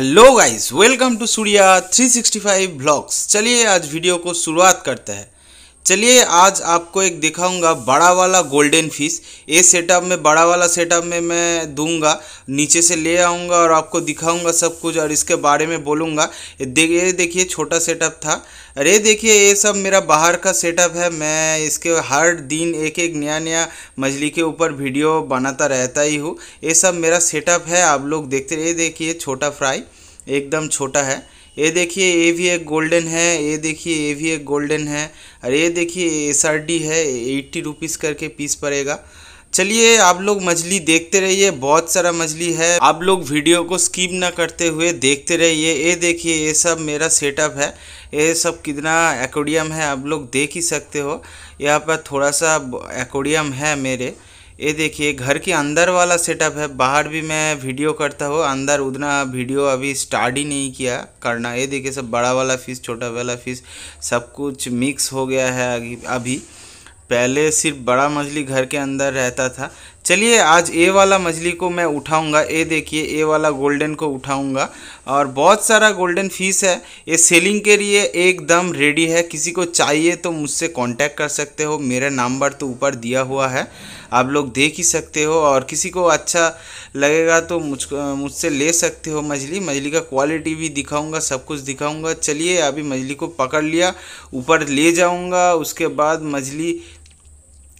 hello guys welcome to Surya 365 blogs चलिए आज video को शुरुआत करते हैं चलिए आज आपको एक दिखाऊंगा बड़ा वाला गोल्डन फिश ये सेटअप में बड़ा वाला सेटअप में मैं दूंगा नीचे से ले आऊंगा और आपको दिखाऊंगा सब कुछ और इसके बारे में बोलूंगा ये देखिए छोटा सेटअप था अरे देखिए ये सब मेरा बाहर का सेटअप है मैं इसके हर दिन एक एक नया नया मछली के ऊपर वीडियो बनाता रहता ही हूँ ये सब मेरा सेटअप है आप लोग देखते ये देखिए छोटा फ्राई एकदम छोटा है ये देखिए ये भी एक गोल्डन है ये देखिए ये भी एक गोल्डन है और ये देखिए एस आर डी है एट्टी रुपीज़ करके पीस पड़ेगा चलिए आप लोग मछली देखते रहिए बहुत सारा मछली है आप लोग वीडियो को स्किप ना करते हुए देखते रहिए ये देखिए ये सब मेरा सेटअप है ये सब कितना एकोडियम है आप लोग देख ही सकते हो यहाँ पर थोड़ा सा एकोडियम है मेरे ये देखिए घर के अंदर वाला सेटअप है बाहर भी मैं वीडियो करता हूँ अंदर उतना वीडियो अभी स्टार्ट ही नहीं किया करना ये देखिए सब बड़ा वाला फीस छोटा वाला फिश सब कुछ मिक्स हो गया है अभी पहले सिर्फ बड़ा मछली घर के अंदर रहता था चलिए आज ए वाला मछली को मैं उठाऊंगा ए देखिए ए वाला गोल्डन को उठाऊंगा और बहुत सारा गोल्डन फिश है ये सेलिंग के लिए एकदम रेडी है किसी को चाहिए तो मुझसे कांटेक्ट कर सकते हो मेरा नंबर तो ऊपर दिया हुआ है आप लोग देख ही सकते हो और किसी को अच्छा लगेगा तो मुझ मुझसे ले सकते हो मछली मछली का क्वालिटी भी दिखाऊंगा सब कुछ दिखाऊंगा चलिए अभी मछली को पकड़ लिया ऊपर ले जाऊंगा उसके बाद मछली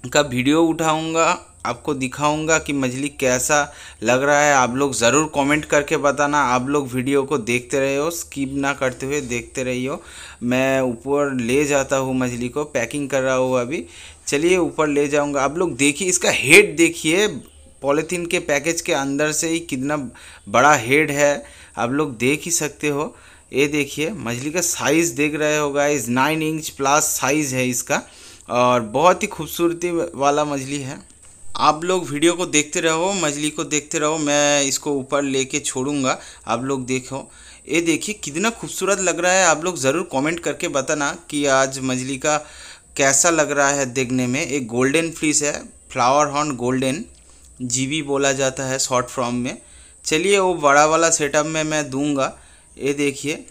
का वीडियो उठाऊंगा आपको दिखाऊंगा कि मछली कैसा लग रहा है आप लोग ज़रूर कमेंट करके बताना आप लोग वीडियो को देखते रहे हो स्किप ना करते हुए देखते रहियो मैं ऊपर ले जाता हूँ मछली को पैकिंग कर रहा हूँ अभी चलिए ऊपर ले जाऊँगा आप लोग देखिए इसका हेड देखिए पॉलीथीन के पैकेज के अंदर से ही कितना बड़ा हेड है आप लोग देख ही सकते हो ये देखिए मछली का साइज़ देख रहे होगा इस नाइन इंच प्लस साइज़ है इसका और बहुत ही खूबसूरती वाला मछली है आप लोग वीडियो को देखते रहो मछली को देखते रहो मैं इसको ऊपर लेके छोड़ूंगा आप लोग देखो ये देखिए कितना खूबसूरत लग रहा है आप लोग ज़रूर कमेंट करके बताना कि आज मछली का कैसा लग रहा है देखने में एक गोल्डन फ्लिस है फ्लावर हॉर्न गोल्डन जी बोला जाता है शॉर्ट फॉर्म में चलिए वो बड़ा वाला सेटअप में मैं दूँगा ये देखिए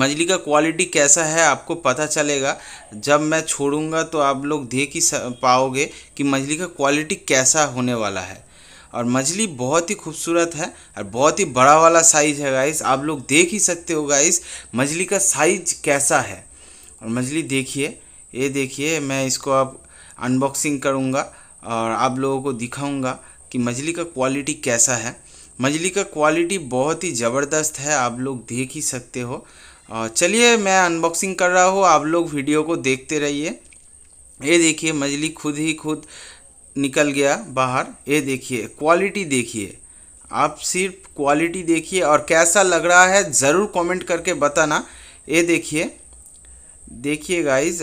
मछली का क्वालिटी कैसा है आपको पता चलेगा जब मैं छोड़ूंगा तो आप लोग देख ही पाओगे कि मछली का क्वालिटी कैसा होने वाला है और मछली बहुत ही खूबसूरत है और बहुत ही बड़ा वाला साइज है गाइस आप लोग देख ही सकते हो गाइस मछली का साइज कैसा है और मछली देखिए ये देखिए मैं इसको आप अनबॉक्सिंग करूँगा और आप लोगों को दिखाऊँगा कि मछली का क्वालिटी कैसा है मजली का क्वालिटी बहुत ही ज़बरदस्त है आप लोग देख ही सकते हो चलिए मैं अनबॉक्सिंग कर रहा हूँ आप लोग वीडियो को देखते रहिए ये देखिए मछली खुद ही खुद निकल गया बाहर ये देखिए क्वालिटी देखिए आप सिर्फ क्वालिटी देखिए और कैसा लग रहा है ज़रूर कमेंट करके बताना ये देखिए देखिए गाइज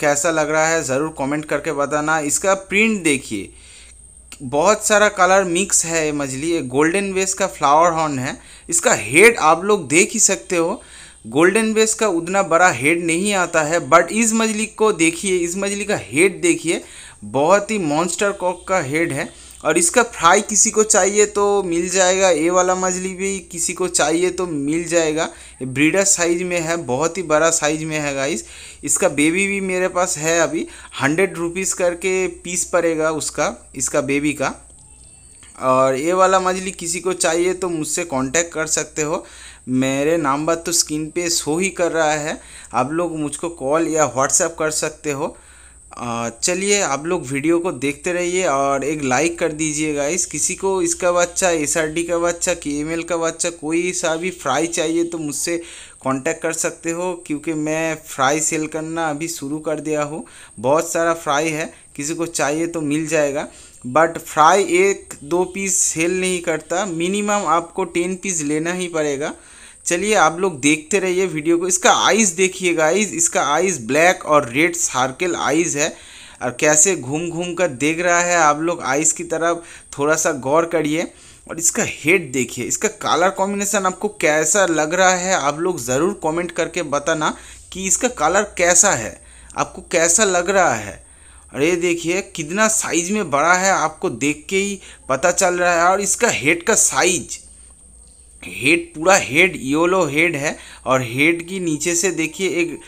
कैसा लग रहा है ज़रूर कमेंट करके बताना इसका प्रिंट देखिए बहुत सारा कलर मिक्स है ये मछली ये गोल्डन वेस का फ्लावर हॉर्न है इसका हेड आप लोग देख ही सकते हो गोल्डन बेस का उतना बड़ा हेड नहीं आता है बट इस मछली को देखिए इस मछली का हेड देखिए बहुत ही मॉन्स्टर कॉक का हेड है और इसका फ्राई किसी को चाहिए तो मिल जाएगा ए वाला मछली भी किसी को चाहिए तो मिल जाएगा ये ब्रीडर साइज में है बहुत ही बड़ा साइज में है गाइस इसका बेबी भी मेरे पास है अभी हंड्रेड रुपीज़ करके पीस पड़ेगा उसका इसका बेबी का और ये वाला मछली किसी को चाहिए तो मुझसे कांटेक्ट कर सकते हो मेरे नंबर तो स्क्रीन पे शो ही कर रहा है आप लोग मुझको कॉल या व्हाट्सएप कर सकते हो चलिए आप लोग वीडियो को देखते रहिए और एक लाइक कर दीजिएगा इस किसी को इसका बच्चा एस का बच्चा के का बच्चा कोई सा भी फ्राई चाहिए तो मुझसे कांटेक्ट कर सकते हो क्योंकि मैं फ्राई सेल करना अभी शुरू कर दिया हूँ बहुत सारा फ्राई है किसी को चाहिए तो मिल जाएगा बट फ्राई एक दो पीस सेल नहीं करता मिनिमम आपको टेन पीस लेना ही पड़ेगा चलिए आप लोग देखते रहिए वीडियो को इसका आइज़ देखिए गाइज इसका आइज़ ब्लैक और रेड सार्केल आइज़ है और कैसे घूम घूम कर देख रहा है आप लोग आइज़ की तरफ थोड़ा सा गौर करिए और इसका हेड देखिए इसका कलर कॉम्बिनेशन आपको कैसा लग रहा है आप लोग ज़रूर कमेंट करके बताना कि इसका कलर कैसा है आपको कैसा लग रहा है अरे देखिए कितना साइज में बड़ा है आपको देख के ही पता चल रहा है और इसका हेड का साइज हेड पूरा हेड योलो हेड है और हेड की नीचे से देखिए एक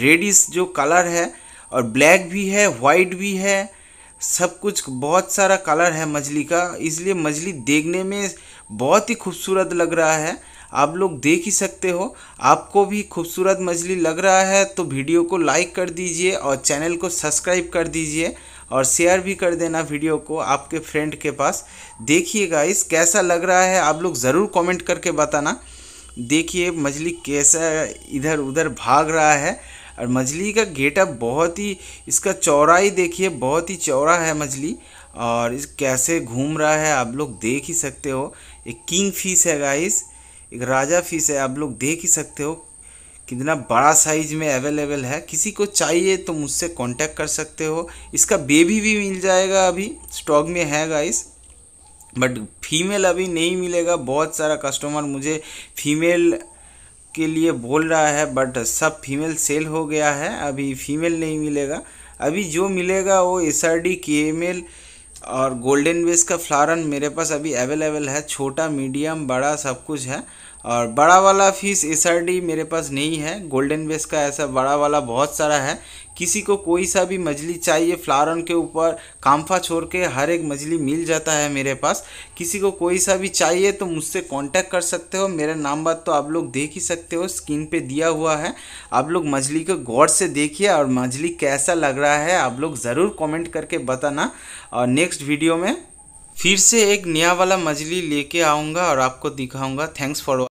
रेडिस जो कलर है और ब्लैक भी है वाइट भी है सब कुछ बहुत सारा कलर है मछली का इसलिए मछली देखने में बहुत ही खूबसूरत लग रहा है आप लोग देख ही सकते हो आपको भी खूबसूरत मछली लग रहा है तो वीडियो को लाइक कर दीजिए और चैनल को सब्सक्राइब कर दीजिए और शेयर भी कर देना वीडियो को आपके फ्रेंड के पास देखिए गाइस कैसा लग रहा है आप लोग ज़रूर कमेंट करके बताना देखिए मछली कैसा इधर उधर भाग रहा है और मछली का गेटअप बहुत ही इसका चौराई देखिए बहुत ही चौड़ा है मछली और इस कैसे घूम रहा है आप लोग देख ही सकते हो एक किंग फिश है गाइस एक राजा फिश है आप लोग देख ही सकते हो कितना बड़ा साइज में अवेलेबल है किसी को चाहिए तो मुझसे कांटेक्ट कर सकते हो इसका बेबी भी मिल जाएगा अभी स्टॉक में है गाइस बट फीमेल अभी नहीं मिलेगा बहुत सारा कस्टमर मुझे फीमेल के लिए बोल रहा है बट सब फीमेल सेल हो गया है अभी फीमेल नहीं मिलेगा अभी जो मिलेगा वो एस आर डी के एम एल और गोल्डन बेस का फ्लारन मेरे पास अभी अवेलेबल है छोटा मीडियम बड़ा सब कुछ है और बड़ा वाला फ़िश एस मेरे पास नहीं है गोल्डन बेस का ऐसा बड़ा वाला बहुत सारा है किसी को कोई सा भी मछली चाहिए फ्लारन के ऊपर काम्फा छोड़ के हर एक मछली मिल जाता है मेरे पास किसी को कोई सा भी चाहिए तो मुझसे कांटेक्ट कर सकते हो मेरा नाम बात तो आप लोग देख ही सकते हो स्क्रीन पे दिया हुआ है आप लोग मछली को गौर से देखिए और मछली कैसा लग रहा है आप लोग ज़रूर कॉमेंट करके बताना और नेक्स्ट वीडियो में फिर से एक नया वाला मछली लेके आऊँगा और आपको दिखाऊँगा थैंक्स फॉर